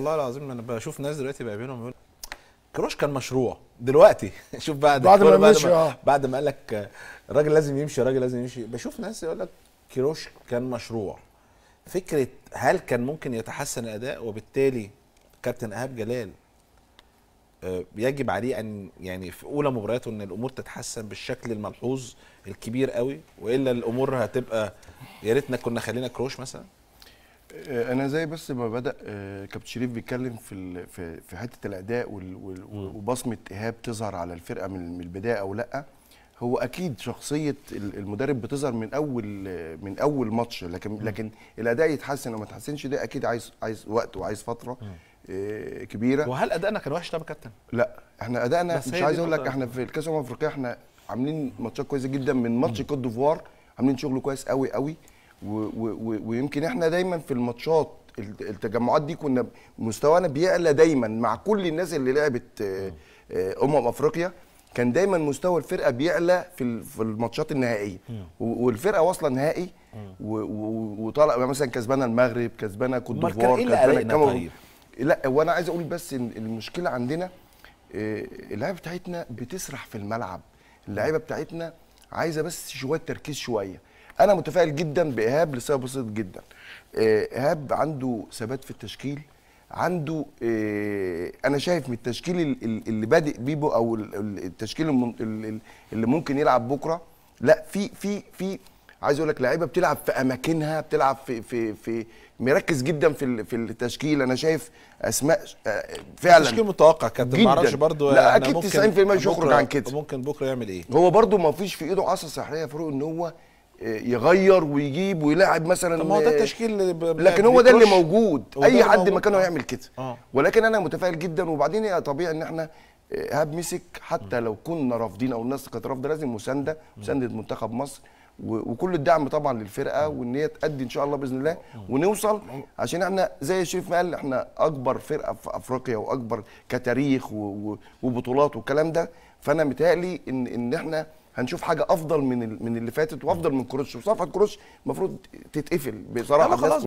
والله العظيم انا بشوف ناس دلوقتي بقى بينهم يقول كروش كان مشروع دلوقتي شوف بعد بعد ما بعد ما, آه. بعد ما قال لك الراجل لازم يمشي الراجل لازم يمشي بشوف ناس يقول لك كروش كان مشروع فكره هل كان ممكن يتحسن الاداء وبالتالي كابتن ايهاب جلال آه، يجب عليه ان يعني في اولى مبارياته ان الامور تتحسن بالشكل الملحوظ الكبير قوي والا الامور هتبقى يا ريتنا كنا خلينا كروش مثلا آه، انا زي بس ما بدا آه، كابتن شريف بيتكلم في في حته الاداء وبصمه ايهاب تظهر على الفرقه من البدايه او لا هو اكيد شخصيه المدرب بتظهر من اول من اول ماتش لكن لكن الاداء يتحسن او ما يتحسنش ده اكيد عايز عايز وقت وعايز فتره آه، كبيره وهل ادائنا كان وحش طب يا كابتن؟ لا احنا ادائنا مش عايز اقول لك احنا في الكاس الامم الافريقيه احنا عاملين ماتشات كويسه جدا من ماتش كوت ديفوار عاملين شغل كويس قوي قوي ويمكن احنا دايما في الماتشات التجمعات دي كنا مستوانا بيعلى دايما مع كل الناس اللي لعبت آه، آه، امم افريقيا كان دايما مستوى الفرقه بيعلى في في الماتشات النهائيه والفرقه واصله نهائي وطالع يعني مثلا كسبانه المغرب كسبانه كوت ديفوار إيه كسبانه الكاميرون طيب؟ لا وانا عايز اقول بس ان المشكله عندنا آه، اللعيبه بتاعتنا بتسرح في الملعب اللعيبه بتاعتنا عايزه بس شويه تركيز شويه انا متفائل جدا بايهاب لسبب بسيط جدا آه، ايهاب عنده ثبات في التشكيل عنده إيه انا شايف من التشكيل اللي بادئ بيه او التشكيل اللي ممكن يلعب بكره لا في في في عايز اقول لك لعيبه بتلعب في اماكنها بتلعب في في في مركز جدا في في التشكيل انا شايف اسماء آه، فعلا تشكيل متوقع كابتن ما اعرفش برضه لا اكيد 90% مش عن كده ممكن بكره يعمل ايه هو برضه ما فيش في ايده عصا سحريه فاروق ان هو يغير ويجيب ويلاعب مثلا ما هو ده التشكيل لكن هو ده اللي موجود اي حد مكانه آه. هيعمل كده آه. ولكن انا متفائل جدا وبعدين طبيعي ان احنا ايهاب آه، مسك حتى لو كنا رافضين او الناس كانت رافضه لازم مسانده مسانده منتخب مصر وكل الدعم طبعا للفرقه وان هي تادي ان شاء الله باذن الله ونوصل عشان احنا زي الشريف ما قال احنا اكبر فرقه في افريقيا واكبر كتاريخ وبطولات والكلام ده فانا متهيألي ان ان احنا هنشوف حاجه افضل من من اللي فاتت وافضل من كروش وصفحه كروش المفروض تتقفل بصراحه خلاص